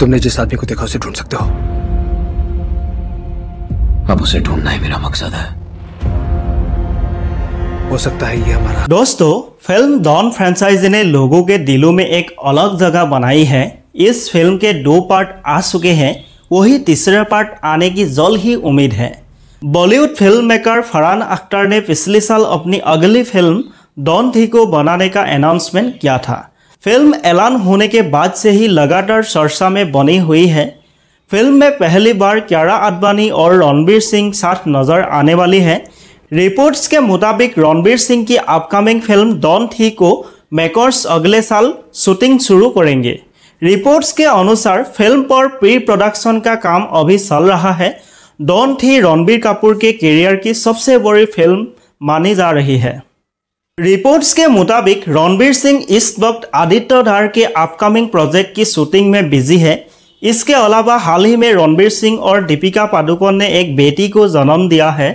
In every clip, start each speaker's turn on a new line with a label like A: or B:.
A: तुमने जिस आदमी को देखा उसे ढूंढ सकते हो अब उसे ढूंढना ही मेरा मकसद है हो सकता है ये हमारा दोस्तों फिल्म डॉन फ्रेंचाइज ने लोगों के दिलों में एक अलग जगह बनाई है इस फिल्म के दो पार्ट आ चुके हैं वही तीसरा पार्ट आने की जल्द ही उम्मीद है Bollywood film maker Farhan Akhtar ने पिछले साल अपनी अगली फिल्म डॉन थी को बनाने का अनाउंसमेंट किया था फिल्म ऐलान होने के बाद से ही लगातार चर्चा में बनी हुई है फिल्म में पहली बार क्यारा आडवाणी और रणबीर सिंह साथ नजर आने वाली है रिपोर्ट्स के मुताबिक रणबीर सिंह की अपकमिंग फिल्म डॉन थी को मेकर्स अगले साल शूटिंग शुरू करेंगे रिपोर्ट्स के अनुसार फिल्म पर प्री प्रोडक्शन का काम अभी चल रहा है डॉन थी रणबीर कपूर के करियर की सबसे बड़ी फिल्म मानी जा रही है रिपोर्ट्स के मुताबिक रणबीर सिंह इस वक्त आदित्य धार के अपकमिंग प्रोजेक्ट की शूटिंग में बिजी है इसके अलावा हाल ही में रणबीर सिंह और दीपिका पादुकोण ने एक बेटी को जन्म दिया है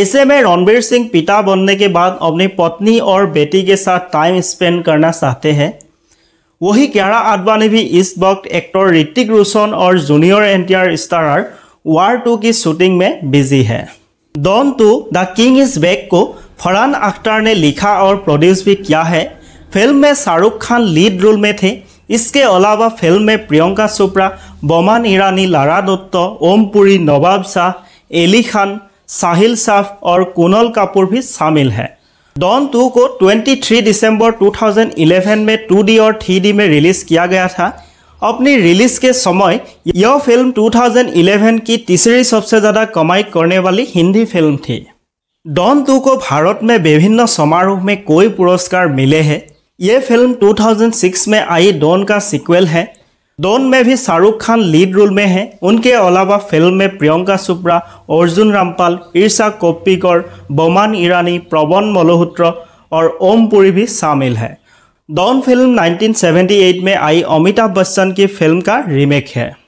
A: ऐसे में रणबीर सिंह पिता बनने के बाद अपनी पत्नी और बेटी के साथ टाइम स्पेंड करना चाहते हैं वही क्यारा आडवाणी भी इस वक्त एक्टर ऋतिक रोशन और junior N T R starrer War two की शूटिंग में बिजी है Don two the King is back को फरहान अख्तर ने लिखा और प्रोड्यूस भी किया है फिल्म में शाहरुख खान लीड रोल में थे इसके अलावा फिल्म में प्रियंका चोपड़ा बोमान ईरानी लारा दत्त ओम पुरी नवाब शाह एली खान साहिल शाह और कुनल कपूर भी शामिल है डॉन टू को 23 दिसंबर 2011 में 2D और 3D में रिलीज़ किया गया था अपनी रिलीज के समय यह फिल्म 2011 की तीसरी सबसे ज़्यादा कमाई करने वाली हिंदी फिल्म थी डॉन टू को भारत में विभिन्न समारोह में कोई पुरस्कार मिले हैं ये फिल्म 2006 में आई डॉन का सिक्वेल है डॉन में भी शाहरुख खान लीड रोल में है उनके अलावा फिल्म में प्रियंका चोपड़ा अर्जुन रामपाल ईर्षा कोप्पिकर बोमान ईरानी प्रवन मल्होत्र और ओम पुरी भी शामिल है डॉन फिल्म 1978 में आई अमिताभ बच्चन की फिल्म का रीमेक है